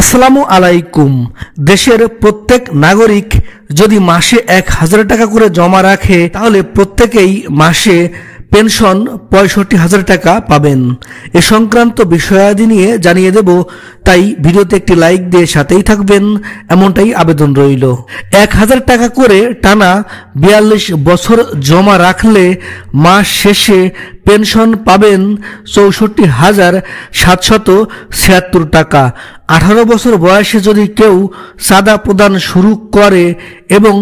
আসসালামু আলাইকুম দেশের প্রত্যেক নাগরিক যদি মাসে এক হাজার টাকা করে জমা রাখে তাহলে প্রত্যেকেই মাসে পেনশন পঁয়ষট্টি হাজার টাকা পাবেন এ সংক্রান্ত বিষয়াদি নিয়ে জানিয়ে দেব তাই ভিডিওতে একটি লাইক দিয়ে সাথেই থাকবেন এমনটাই আবেদন রইল এক হাজার টাকা করে টানা বিয়াল্লিশ বছর জমা রাখলে মাস শেষে পেনশন পাবেন চৌষট্টি হাজার সাতশত ছিয়াত্তর টাকা আঠারো বছর বয়সে যদি কেউ সাদা প্রদান শুরু করে এবং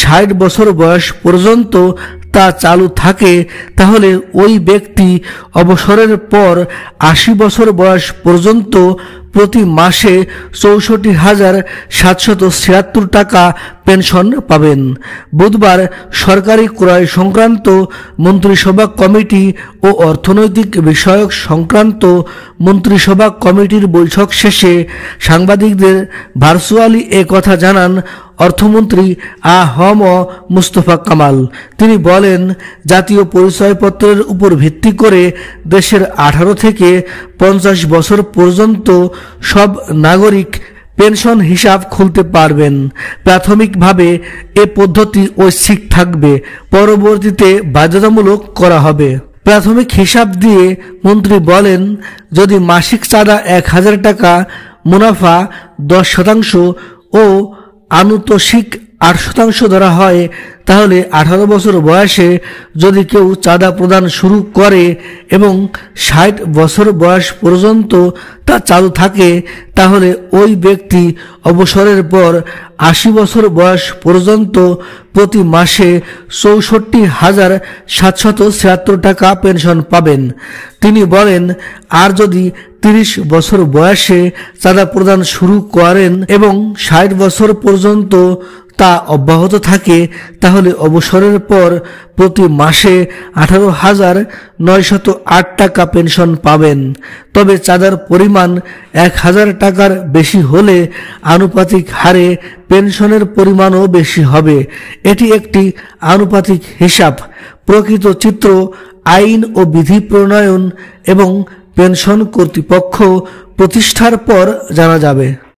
ষাট বছর বয়স পর্যন্ত তা চালু থাকে তাহলে ওই ব্যক্তি অবসরের পর আশি বছর বয়স পর্যন্ত প্রতি মাসে চৌষট্টি হাজার সাতশত ছিয়াত্তর টাকা পেনশন পাবেন বুধবার সরকারি ক্রয় সংক্রান্ত মন্ত্রিসভা কমিটি ও অর্থনৈতিক বিষয়ক সংক্রান্ত মন্ত্রিসভা কমিটির বৈঠক শেষে সাংবাদিকদের ভার্চুয়ালি এ কথা জানান অর্থমন্ত্রী আ ম মুস্তফা কামাল তিনি বলেন জাতীয় পরিচয়পত্রের উপর ভিত্তি করে দেশের আঠারো থেকে পঞ্চাশ বছর পর্যন্ত সব নাগরিক পেনশন হিসাব খুলতে পারবেন প্রাথমিকভাবে এ পদ্ধতি ঐচ্ছিক থাকবে পরবর্তীতে বাধ্যতামূলক করা হবে প্রাথমিক হিসাব দিয়ে মন্ত্রী বলেন যদি মাসিক চাঁদা এক হাজার টাকা মুনাফা দশ শতাংশ ও আনুতোষিক আট শতাংশ ধরা হয় তাহলে আঠারো বছর বয়সে যদি কেউ চাঁদা প্রদান শুরু করে এবং ষাট বছর বয়স পর্যন্ত তা চালু থাকে তাহলে ওই ব্যক্তি অবসরের পর আশি বছর বয়স পর্যন্ত প্রতি মাসে চৌষট্টি হাজার সাতশত ছিয়াত্তর টাকা পেনশন পাবেন তিনি বলেন আর যদি তিরিশ বছর বয়সে চাঁদা প্রদান শুরু করেন এবং ষাট বছর পর্যন্ত তা অব্যাহত থাকে তাহলে অবসরের পর প্রতি মাসে আঠারো হাজার নয়শত আট টাকা পেনশন পাবেন তবে চাঁদার পরিমাণ এক হাজার টাকার বেশি হলে আনুপাতিক হারে পেনশনের পরিমাণও বেশি হবে এটি একটি আনুপাতিক হিসাব প্রকৃত চিত্র আইন ও বিধি প্রণয়ন এবং পেনশন কর্তৃপক্ষ প্রতিষ্ঠার পর জানা যাবে